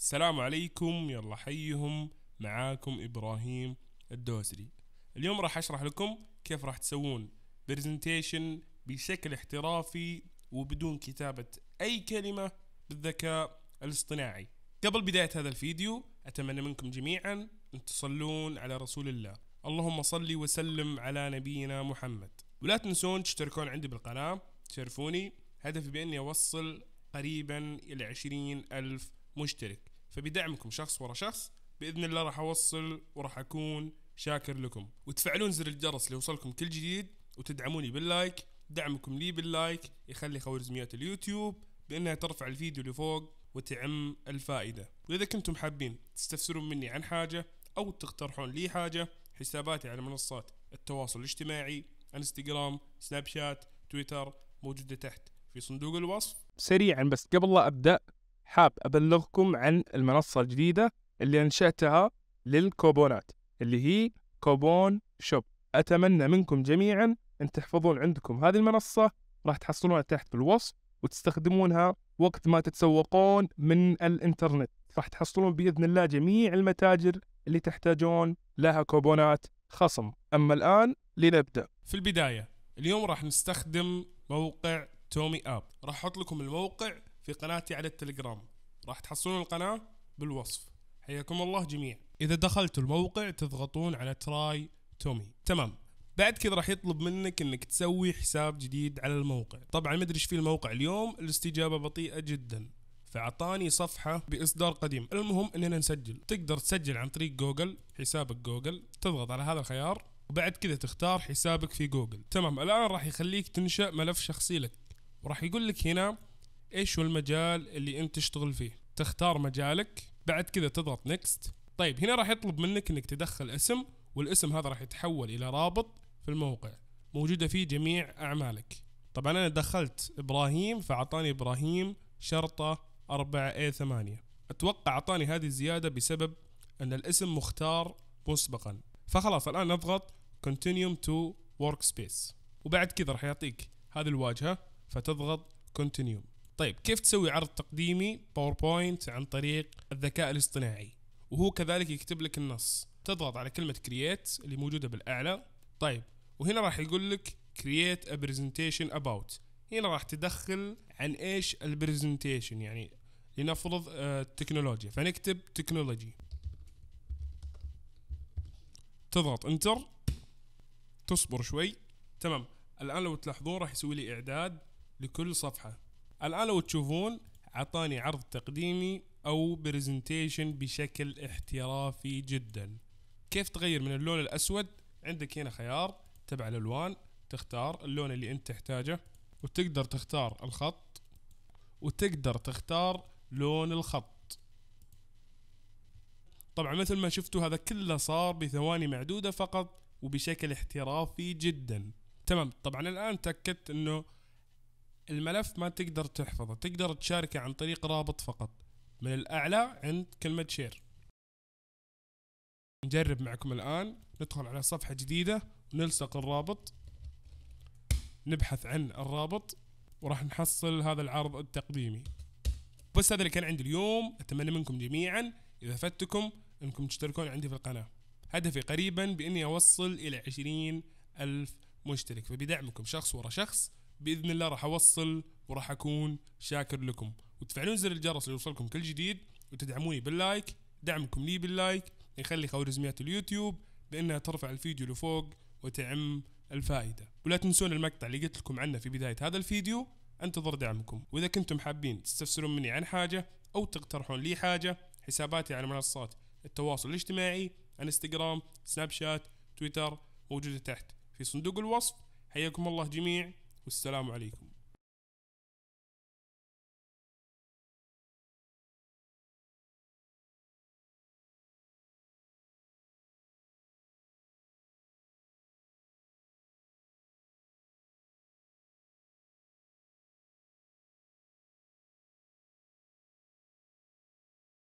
السلام عليكم يلا حيهم معاكم ابراهيم الدوسري اليوم راح اشرح لكم كيف راح تسوون برزنتيشن بشكل احترافي وبدون كتابة اي كلمة بالذكاء الاصطناعي قبل بداية هذا الفيديو اتمنى منكم جميعا ان تصلون على رسول الله اللهم صل وسلم على نبينا محمد ولا تنسون تشتركون عندي بالقناة تشرفوني هدفي باني اوصل قريبا الى عشرين الف مشترك فبدعمكم شخص ورا شخص باذن الله راح اوصل وراح اكون شاكر لكم وتفعلون زر الجرس ليوصلكم كل جديد وتدعموني باللايك دعمكم لي باللايك يخلي خوارزميات اليوتيوب بانها ترفع الفيديو لفوق وتعم الفائده واذا كنتم حابين تستفسرون مني عن حاجه او تقترحون لي حاجه حساباتي على منصات التواصل الاجتماعي انستغرام سناب شات تويتر موجوده تحت في صندوق الوصف سريعا بس قبل لا ابدا حاب أبلغكم عن المنصة الجديدة اللي أنشأتها للكوبونات اللي هي كوبون شوب أتمنى منكم جميعا أن تحفظون عندكم هذه المنصة راح تحصلونها تحت في الوصف وتستخدمونها وقت ما تتسوقون من الإنترنت راح تحصلون بإذن الله جميع المتاجر اللي تحتاجون لها كوبونات خصم أما الآن لنبدأ في البداية اليوم راح نستخدم موقع تومي اب راح احط لكم الموقع في قناتي على التليجرام راح تحصلون القناة بالوصف حياكم الله جميع إذا دخلتوا الموقع تضغطون على تراي تومي تمام بعد كذا راح يطلب منك انك تسوي حساب جديد على الموقع طبعا ما ادري ايش في الموقع اليوم الاستجابه بطيئه جدا فاعطاني صفحه باصدار قديم المهم اننا نسجل تقدر تسجل عن طريق جوجل حسابك جوجل تضغط على هذا الخيار وبعد كذا تختار حسابك في جوجل تمام الان راح يخليك تنشا ملف شخصي لك وراح يقول لك هنا ايش هو المجال اللي انت تشتغل فيه تختار مجالك بعد كذا تضغط نكست طيب هنا راح يطلب منك انك تدخل اسم والاسم هذا راح يتحول الى رابط في الموقع موجوده فيه جميع اعمالك طبعا انا دخلت ابراهيم فاعطاني ابراهيم شرطه 4 a 8 اتوقع اعطاني هذه الزياده بسبب ان الاسم مختار مسبقا فخلاص الان نضغط continue to workspace وبعد كذا راح يعطيك هذه الواجهه فتضغط continue طيب كيف تسوي عرض تقديمي باوربوينت عن طريق الذكاء الاصطناعي وهو كذلك يكتب لك النص تضغط على كلمة كرييت اللي موجودة بالأعلى طيب وهنا راح يقول لك كرييت a presentation اباوت هنا راح تدخل عن ايش البرزنتيشن يعني لنفرض التكنولوجيا آه، فنكتب تكنولوجي تضغط انتر تصبر شوي تمام الان لو تلاحظون راح يسوي لي اعداد لكل صفحه الان لو تشوفون اعطاني عرض تقديمي او برزنتيشن بشكل احترافي جدا كيف تغير من اللون الاسود عندك هنا خيار تبع الالوان تختار اللون اللي انت تحتاجه وتقدر تختار الخط وتقدر تختار لون الخط طبعا مثل ما شفتوا هذا كله صار بثواني معدودة فقط وبشكل احترافي جدا تمام طبعا الان تأكدت انه الملف ما تقدر تحفظه تقدر تشاركه عن طريق رابط فقط من الأعلى عند كلمة شير نجرب معكم الآن ندخل على صفحة جديدة ونلصق الرابط نبحث عن الرابط وراح نحصل هذا العرض التقديمي بس هذا اللي كان عندي اليوم أتمنى منكم جميعا إذا فدتكم أنكم تشتركون عندي في القناة هدفي قريبا بإني أوصل إلى عشرين ألف مشترك فبدعمكم شخص ورا شخص باذن الله راح اوصل وراح اكون شاكر لكم وتفعلون زر الجرس ليوصلكم كل جديد وتدعموني باللايك دعمكم لي باللايك يخلي خوارزميات اليوتيوب بانها ترفع الفيديو لفوق وتعم الفائده ولا تنسون المقطع اللي قلت لكم عنه في بدايه هذا الفيديو انتظر دعمكم واذا كنتم حابين تستفسرون مني عن حاجه او تقترحون لي حاجه حساباتي على منصات التواصل الاجتماعي انستغرام سناب شات تويتر موجوده تحت في صندوق الوصف حياكم الله جميع والسلام عليكم